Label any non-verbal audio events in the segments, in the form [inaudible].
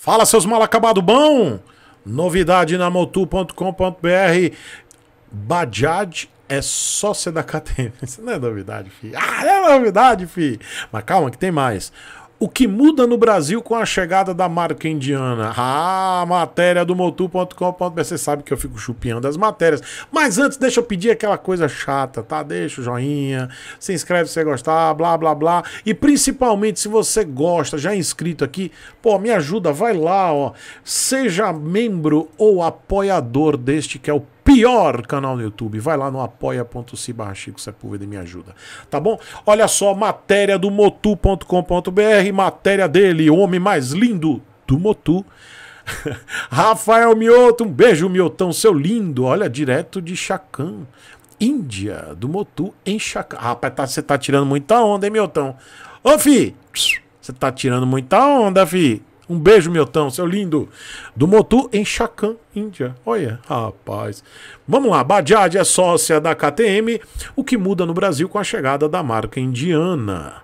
Fala, seus mal acabado bom! Novidade na motu.com.br Bajaj é sócia da KTM. [laughs] Isso não é novidade, fi. Ah, é novidade, fi. Mas calma que tem mais. O que muda no Brasil com a chegada da marca indiana? Ah, matéria do motu.com.br. Você sabe que eu fico chupiando as matérias. Mas antes, deixa eu pedir aquela coisa chata, tá? Deixa o joinha, se inscreve se você gostar, blá, blá, blá. E principalmente, se você gosta, já é inscrito aqui, pô, me ajuda, vai lá, ó. Seja membro ou apoiador deste que é o pior canal no YouTube. Vai lá no apoia.se barra Chico Sepúlveda e me ajuda. Tá bom? Olha só, matéria do motu.com.br, matéria dele, o homem mais lindo do Motu. [laughs] Rafael Mioto, um beijo, Miotão, seu lindo. Olha, direto de Chacan. Índia, do Motu em Chacan. Rapaz, tá, você tá tirando muita onda, hein, Miotão? Ô, fi! Você tá tirando muita onda, fi. Um beijo, Miotão, seu lindo. Do Motu em Chacan, Índia. Olha, rapaz. Vamos lá, Bajaj é sócia da KTM, o que muda no Brasil com a chegada da marca indiana.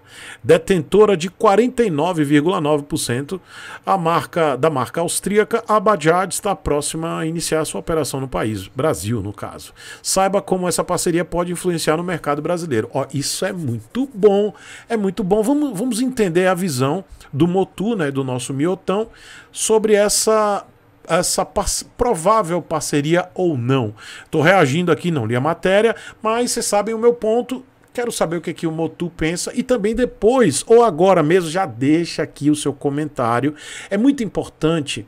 Detentora de 49,9%, a marca da marca austríaca, a Bajaj está próxima a iniciar sua operação no país, Brasil no caso. Saiba como essa parceria pode influenciar no mercado brasileiro. Ó, isso é muito bom, é muito bom. Vamos, vamos entender a visão do Motu, né, do nosso Miotão, sobre essa essa provável parceria ou não. Estou reagindo aqui, não li a matéria, mas vocês sabem o meu ponto. Quero saber o que, é que o Motu pensa e também depois, ou agora mesmo, já deixa aqui o seu comentário. É muito importante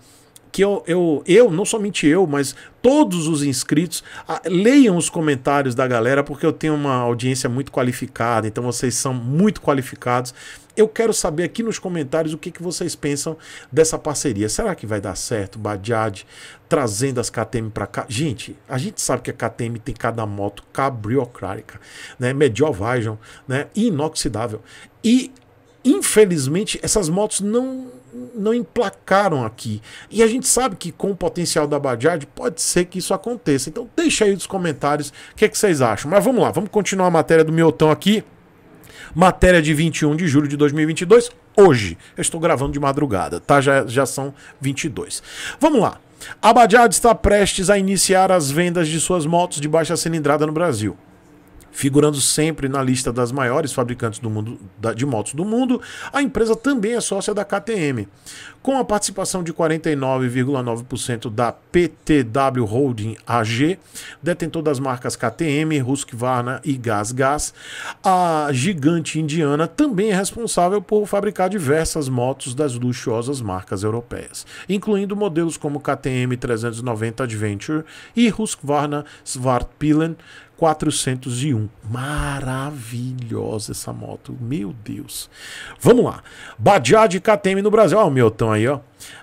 que eu, eu, eu, não somente eu, mas todos os inscritos, a, leiam os comentários da galera, porque eu tenho uma audiência muito qualificada, então vocês são muito qualificados. Eu quero saber aqui nos comentários o que, que vocês pensam dessa parceria. Será que vai dar certo? Bajaj trazendo as KTM para cá. Gente, a gente sabe que a KTM tem cada moto cabriocrática, né? Vision, né? inoxidável. E infelizmente essas motos não não emplacaram aqui. E a gente sabe que com o potencial da Bajaj pode ser que isso aconteça. Então deixa aí nos comentários o que, é que vocês acham. Mas vamos lá, vamos continuar a matéria do Miotão aqui. Matéria de 21 de julho de 2022, hoje. Eu estou gravando de madrugada, tá? Já, já são 22. Vamos lá. A está prestes a iniciar as vendas de suas motos de baixa cilindrada no Brasil. Figurando sempre na lista das maiores fabricantes do mundo, de motos do mundo, a empresa também é sócia da KTM. Com a participação de 49,9% da PTW Holding AG, detentor das marcas KTM, Husqvarna e Gas Gas, a gigante indiana também é responsável por fabricar diversas motos das luxuosas marcas europeias, incluindo modelos como KTM 390 Adventure e Husqvarna Svartpilen 401. Maravilhosa essa moto, meu Deus. Vamos lá. Bajaj KTM no Brasil. Ó, o Milton aí, ó.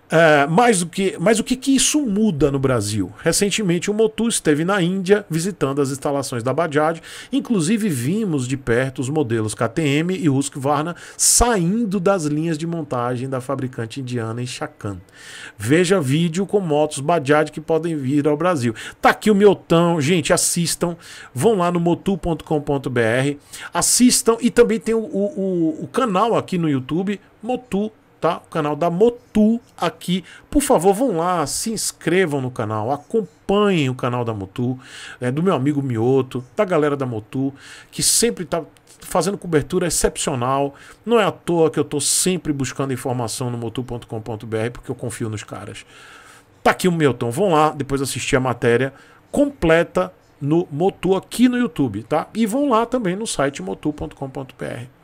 Uh, ah, mas, o que, mas o que, que isso muda no Brasil? Recentemente, o Motul esteve na Índia visitando as instalações da Bajaj. Inclusive, vimos de perto os modelos KTM e Husqvarna saindo das linhas de montagem da fabricante indiana em Chakan. Veja vídeo com motos Bajaj que podem vir ao Brasil. Tá aqui o Miotão, gente, assistam. Vão lá no motul.com.br, assistam e também tem o, o, o canal aqui no YouTube, Motul tá? O canal da Motu aqui. Por favor, vão lá, se inscrevam no canal, acompanhem o canal da Motu, é, do meu amigo Mioto, da galera da Motu, que sempre tá fazendo cobertura excepcional. Não é à toa que eu tô sempre buscando informação no motu.com.br, porque eu confio nos caras. Tá aqui o Milton, vão lá, depois assistir a matéria completa no Motu aqui no YouTube, tá? E vão lá também no site motu.com.br.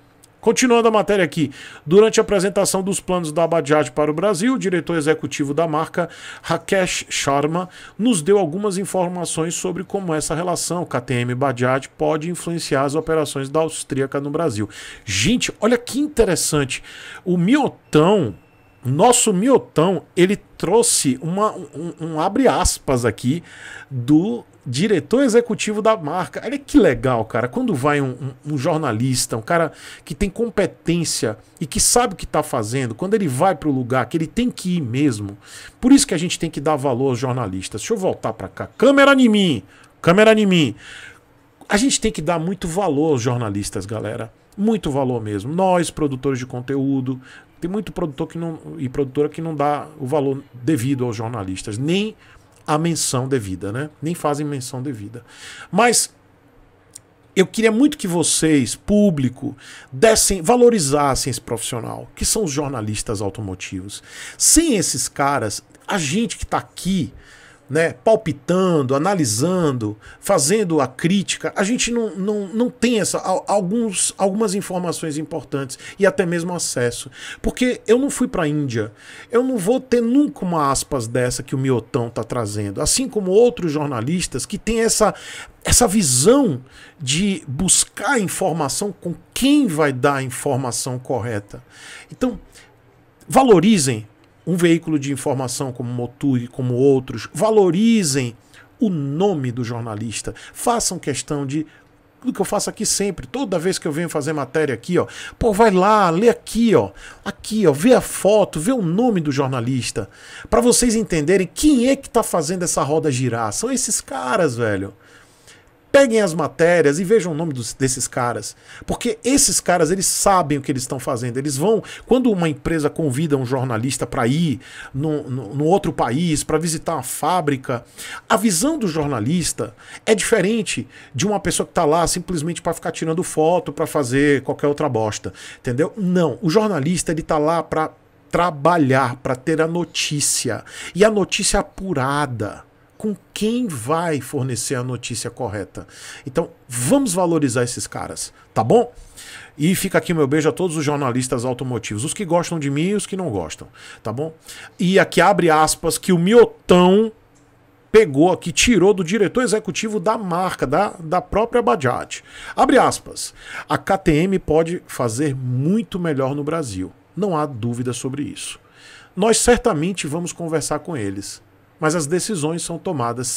Continuando a matéria aqui, durante a apresentação dos planos da Bajaj para o Brasil, o diretor executivo da marca, Rakesh Sharma, nos deu algumas informações sobre como essa relação KTM-Bajaj pode influenciar as operações da austríaca no Brasil. Gente, olha que interessante. O Miotão nosso miotão ele trouxe uma, um, um, abre aspas aqui do diretor executivo da marca. Olha que legal, cara. Quando vai um, um, um jornalista, um cara que tem competência e que sabe o que está fazendo, quando ele vai para o lugar que ele tem que ir mesmo. Por isso que a gente tem que dar valor aos jornalistas. Deixa eu voltar para cá. Câmera em mim. Câmera em mim. A gente tem que dar muito valor aos jornalistas, galera muito valor mesmo. Nós, produtores de conteúdo, tem muito produtor que não, e produtora que não dá o valor devido aos jornalistas, nem a menção devida, né? Nem fazem menção devida. Mas eu queria muito que vocês, público, dessem, valorizassem esse profissional, que são os jornalistas automotivos. Sem esses caras, a gente que está aqui, né, palpitando, analisando, fazendo a crítica, a gente não, não, não tem essa, alguns, algumas informações importantes e até mesmo acesso. Porque eu não fui para a Índia, eu não vou ter nunca uma aspas dessa que o Miotão está trazendo, assim como outros jornalistas que têm essa, essa visão de buscar informação com quem vai dar a informação correta. Então, valorizem um veículo de informação como Motu e como outros valorizem o nome do jornalista. Façam questão de do que eu faço aqui sempre, toda vez que eu venho fazer matéria aqui, ó. Pô, vai lá, lê aqui, ó. Aqui, ó, vê a foto, vê o nome do jornalista, para vocês entenderem quem é que tá fazendo essa roda girar. São esses caras, velho. Peguem as matérias e vejam o nome dos, desses caras. Porque esses caras, eles sabem o que eles estão fazendo. Eles vão. Quando uma empresa convida um jornalista para ir no, no, no outro país, para visitar uma fábrica, a visão do jornalista é diferente de uma pessoa que está lá simplesmente para ficar tirando foto, para fazer qualquer outra bosta. Entendeu? Não. O jornalista, ele está lá para trabalhar, para ter a notícia. E a notícia é apurada com quem vai fornecer a notícia correta. Então, vamos valorizar esses caras, tá bom? E fica aqui meu beijo a todos os jornalistas automotivos, os que gostam de mim e os que não gostam, tá bom? E aqui abre aspas que o Miotão pegou aqui, tirou do diretor executivo da marca, da, da própria Bajaj. Abre aspas. A KTM pode fazer muito melhor no Brasil. Não há dúvida sobre isso. Nós certamente vamos conversar com eles mas as decisões são tomadas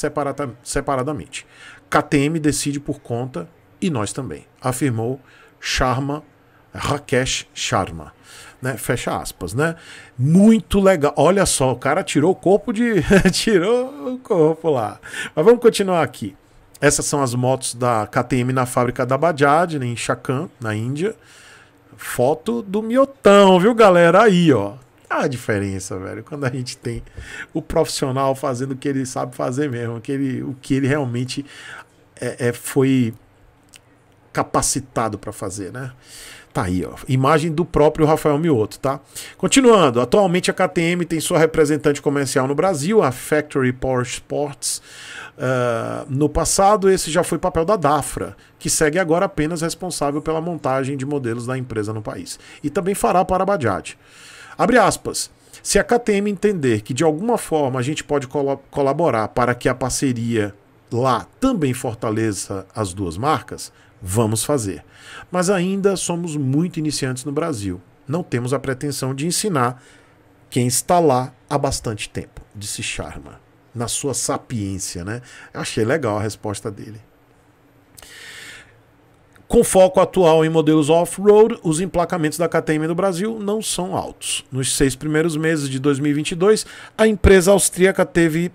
separadamente. KTM decide por conta e nós também, afirmou Sharma Rakesh Sharma. Né? Fecha aspas, né? Muito legal. Olha só, o cara tirou o corpo de. [laughs] tirou o corpo lá. Mas vamos continuar aqui. Essas são as motos da KTM na fábrica da Bajaj, né? em Chakan, na Índia. Foto do Miotão, viu, galera? Aí, ó a diferença, velho, quando a gente tem o profissional fazendo o que ele sabe fazer mesmo, aquele o que ele realmente é, é foi capacitado para fazer, né? Tá aí, ó. Imagem do próprio Rafael Mioto, tá? Continuando, atualmente a KTM tem sua representante comercial no Brasil, a Factory Power Sports. Uh, no passado, esse já foi papel da Dafra, que segue agora apenas responsável pela montagem de modelos da empresa no país. E também fará para a Bajaj. Abre aspas. Se a KTM entender que de alguma forma a gente pode col colaborar para que a parceria lá também fortaleça as duas marcas, vamos fazer. Mas ainda somos muito iniciantes no Brasil. Não temos a pretensão de ensinar quem está lá há bastante tempo, disse Sharma, na sua sapiência, né? Achei legal a resposta dele. Com foco atual em modelos off-road, os emplacamentos da KTM no Brasil não são altos. Nos seis primeiros meses de 2022, a empresa austríaca teve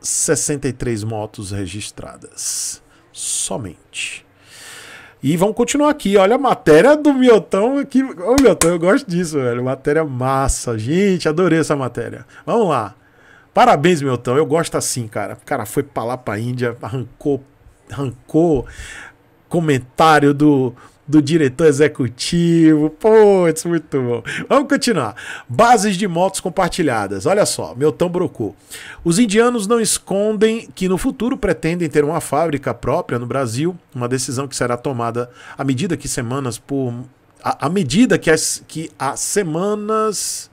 63 motos registradas. Somente. E vamos continuar aqui. Olha a matéria do Miotão aqui. Ô, Miotão, eu gosto disso, velho. Matéria massa. Gente, adorei essa matéria. Vamos lá. Parabéns, Miotão. Eu gosto assim, cara. O cara foi pra lá pra Índia, arrancou, arrancou comentário do, do diretor executivo. pô é muito bom. Vamos continuar. Bases de motos compartilhadas. Olha só, meu tão brocou. Os indianos não escondem que no futuro pretendem ter uma fábrica própria no Brasil, uma decisão que será tomada à medida que semanas por à medida que as que as semanas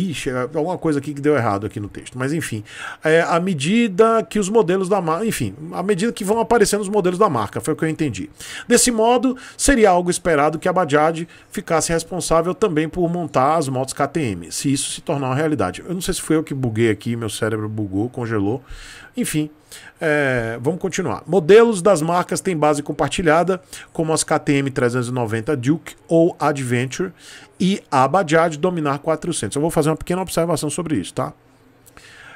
Ixi, é alguma coisa aqui que deu errado aqui no texto. Mas enfim, é, à medida que os modelos da marca. Enfim, à medida que vão aparecendo os modelos da marca, foi o que eu entendi. Desse modo, seria algo esperado que a Bajaj ficasse responsável também por montar as motos KTM, se isso se tornar uma realidade. Eu não sei se foi eu que buguei aqui, meu cérebro bugou, congelou. Enfim, é, vamos continuar. Modelos das marcas têm base compartilhada, como as KTM 390 Duke ou Adventure e a Bajaj Dominar 400. Eu vou fazer uma pequena observação sobre isso, tá?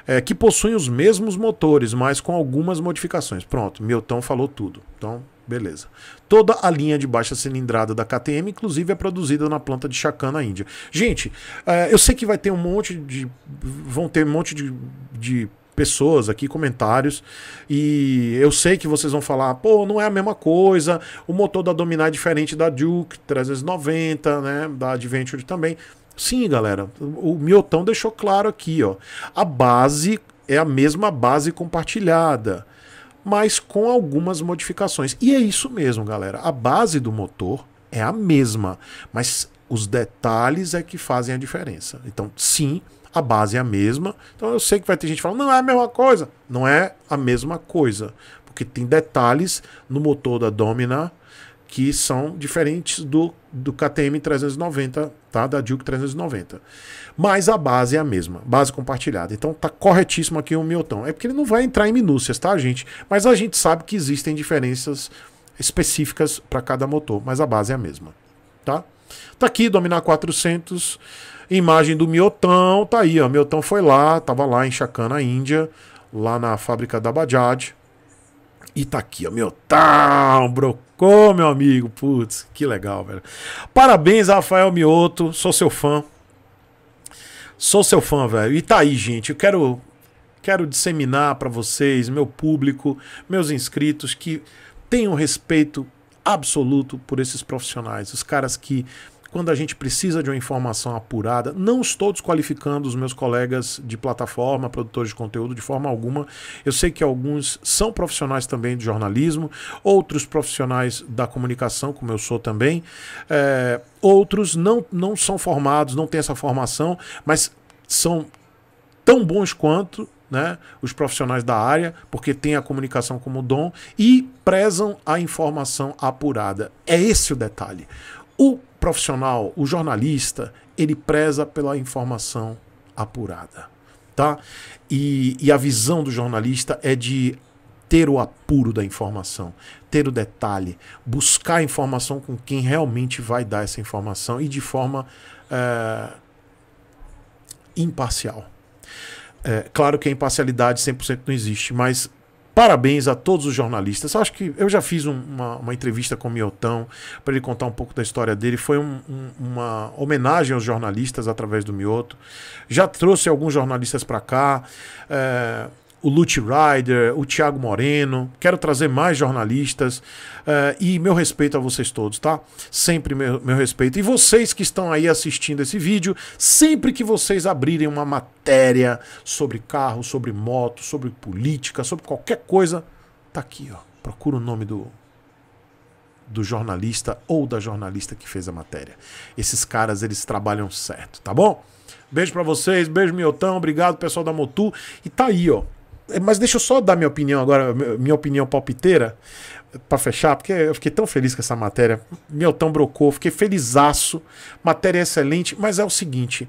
É, que possuem os mesmos motores, mas com algumas modificações. Pronto, Milton falou tudo. Então, beleza. Toda a linha de baixa cilindrada da KTM, inclusive, é produzida na planta de Chacan, na Índia. Gente, é, eu sei que vai ter um monte de. vão ter um monte de, de pessoas aqui, comentários. E eu sei que vocês vão falar, pô, não é a mesma coisa. O motor da Dominar é diferente da Duke 390, né? Da Adventure também. Sim, galera, o Miotão deixou claro aqui, ó. A base é a mesma base compartilhada, mas com algumas modificações. E é isso mesmo, galera. A base do motor é a mesma, mas os detalhes é que fazem a diferença. Então, sim, a base é a mesma. Então eu sei que vai ter gente falando, não é a mesma coisa. Não é a mesma coisa. Porque tem detalhes no motor da Domina que são diferentes do, do KTM 390, tá? Da Duke 390. Mas a base é a mesma, base compartilhada. Então tá corretíssimo aqui o Milton. É porque ele não vai entrar em minúcias, tá, gente? Mas a gente sabe que existem diferenças específicas para cada motor, mas a base é a mesma, tá? Tá aqui, dominar 400. Imagem do Miotão, tá aí, ó. Miotão foi lá, tava lá em Chacana, Índia, lá na fábrica da Bajaj. E tá aqui, ó, Miotão, brocou, meu amigo. Putz, que legal, velho. Parabéns, Rafael Mioto, sou seu fã. Sou seu fã, velho. E tá aí, gente. Eu quero quero disseminar para vocês, meu público, meus inscritos que tenham respeito absoluto por esses profissionais, os caras que quando a gente precisa de uma informação apurada. Não estou desqualificando os meus colegas de plataforma, produtores de conteúdo, de forma alguma. Eu sei que alguns são profissionais também de jornalismo, outros profissionais da comunicação, como eu sou também. É, outros não, não são formados, não têm essa formação, mas são tão bons quanto né, os profissionais da área, porque tem a comunicação como dom e prezam a informação apurada. É esse o detalhe. O profissional, o jornalista, ele preza pela informação apurada, tá? E, e a visão do jornalista é de ter o apuro da informação, ter o detalhe, buscar a informação com quem realmente vai dar essa informação e de forma é, imparcial. É, claro que a imparcialidade 100% não existe, mas parabéns a todos os jornalistas. Acho que eu já fiz um, uma, uma, entrevista com o Miotão para ele contar um pouco da história dele. Foi um, um, uma homenagem aos jornalistas através do Mioto. Já trouxe alguns jornalistas para cá. É, o Lute Rider, o Thiago Moreno. Quero trazer mais jornalistas. Uh, e meu respeito a vocês todos, tá? Sempre meu, meu respeito. E vocês que estão aí assistindo esse vídeo, sempre que vocês abrirem uma matéria sobre carro, sobre moto, sobre política, sobre qualquer coisa, tá aqui, ó. Procura o nome do, do jornalista ou da jornalista que fez a matéria. Esses caras, eles trabalham certo, tá bom? Beijo para vocês, beijo Miotão, obrigado pessoal da Motu. E tá aí, ó. É, mas deixa eu só dar minha opinião agora, minha opinião palpiteira, para fechar, porque eu fiquei tão feliz com essa matéria. Meu tão brocou, fiquei felizaço. Matéria excelente, mas é o seguinte: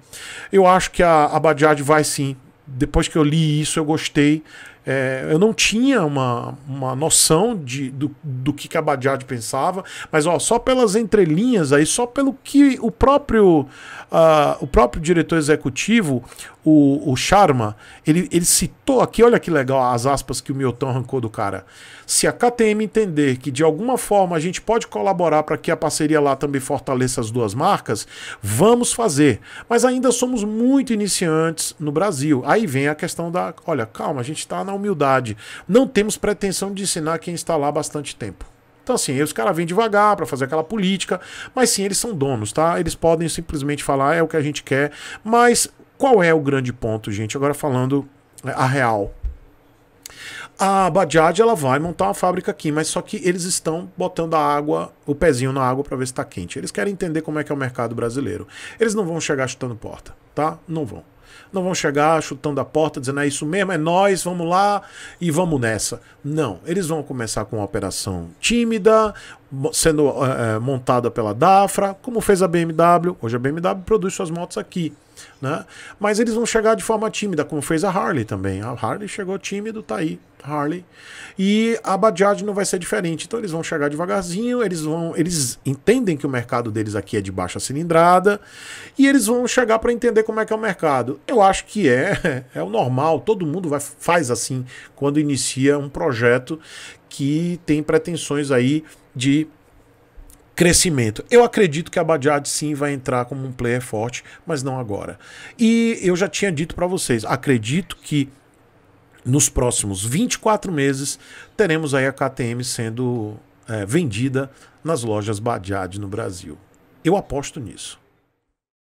eu acho que a, a vai sim. Depois que eu li isso, eu gostei. É, eu não tinha uma, uma noção de, do, do que Cabadiad pensava, mas ó, só pelas entrelinhas aí, só pelo que o próprio, uh, o próprio diretor executivo, o, o Sharma, ele, ele citou aqui, olha que legal as aspas que o Milton arrancou do cara. Se a KTM entender que de alguma forma a gente pode colaborar para que a parceria lá também fortaleça as duas marcas, vamos fazer. Mas ainda somos muito iniciantes no Brasil. Aí vem a questão da, olha, calma, a gente está na na humildade. Não temos pretensão de ensinar quem está lá há bastante tempo. Então, assim, os caras vêm devagar para fazer aquela política, mas sim, eles são donos, tá? Eles podem simplesmente falar, é o que a gente quer, mas qual é o grande ponto, gente? Agora falando é, a real. A Bajaj ela vai montar uma fábrica aqui, mas só que eles estão botando a água, o pezinho na água para ver se está quente. Eles querem entender como é que é o mercado brasileiro. Eles não vão chegar chutando porta, tá? Não vão. Não vão chegar chutando a porta dizendo é isso mesmo, é nós, vamos lá e vamos nessa. Não, eles vão começar com uma operação tímida, sendo é, montada pela Dafra, como fez a BMW. Hoje a BMW produz suas motos aqui. Né? Mas eles vão chegar de forma tímida, como fez a Harley também. A Harley chegou tímido, tá aí, Harley. E a Bajaj não vai ser diferente. Então eles vão chegar devagarzinho, eles vão, eles entendem que o mercado deles aqui é de baixa cilindrada e eles vão chegar para entender como é que é o mercado. Eu acho que é, [laughs] é o normal, todo mundo vai, faz assim quando inicia um projeto que tem pretensões aí de crescimento. Eu acredito que a Bajaj sim vai entrar como um player forte, mas não agora. E eu já tinha dito para vocês, acredito que nos próximos 24 meses, teremos aí a KTM sendo é, vendida nas lojas Badiad no Brasil. Eu aposto nisso.